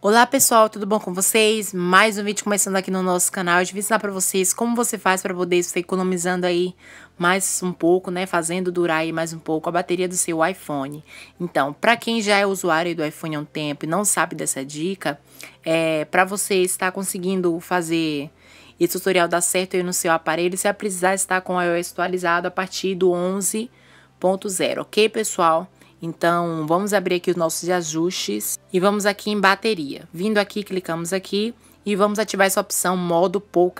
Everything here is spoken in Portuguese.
Olá pessoal, tudo bom com vocês? Mais um vídeo começando aqui no nosso canal. Eu vou ensinar para vocês como você faz para poder estar economizando aí mais um pouco, né? Fazendo durar aí mais um pouco a bateria do seu iPhone. Então, para quem já é usuário do iPhone há um tempo e não sabe dessa dica, é para você estar conseguindo fazer esse tutorial dar certo aí no seu aparelho, você vai precisar estar com o iOS atualizado a partir do 11.0, ok pessoal? Então, vamos abrir aqui os nossos ajustes e vamos aqui em bateria. Vindo aqui, clicamos aqui e vamos ativar essa opção modo pouca